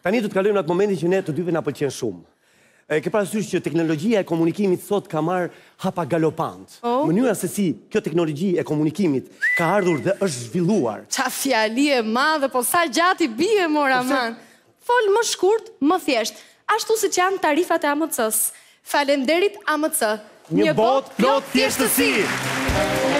Tani du të kalujem në atë momenti që ne të dyve nga pëlqen shumë. Këpër asyrë që teknologjia e komunikimit sot ka marrë hapa galopantë. Oh. Mënyra se si kjo teknologji e komunikimit ka ardhur dhe është zhvilluar. Qa fjali e madhe, po sa gjati bie mora po man. Fol më shkurt, më thjesht. Ashtu se që janë tarifat e amëcës. Falenderit amëcë. Një bot plot thjeshtësi.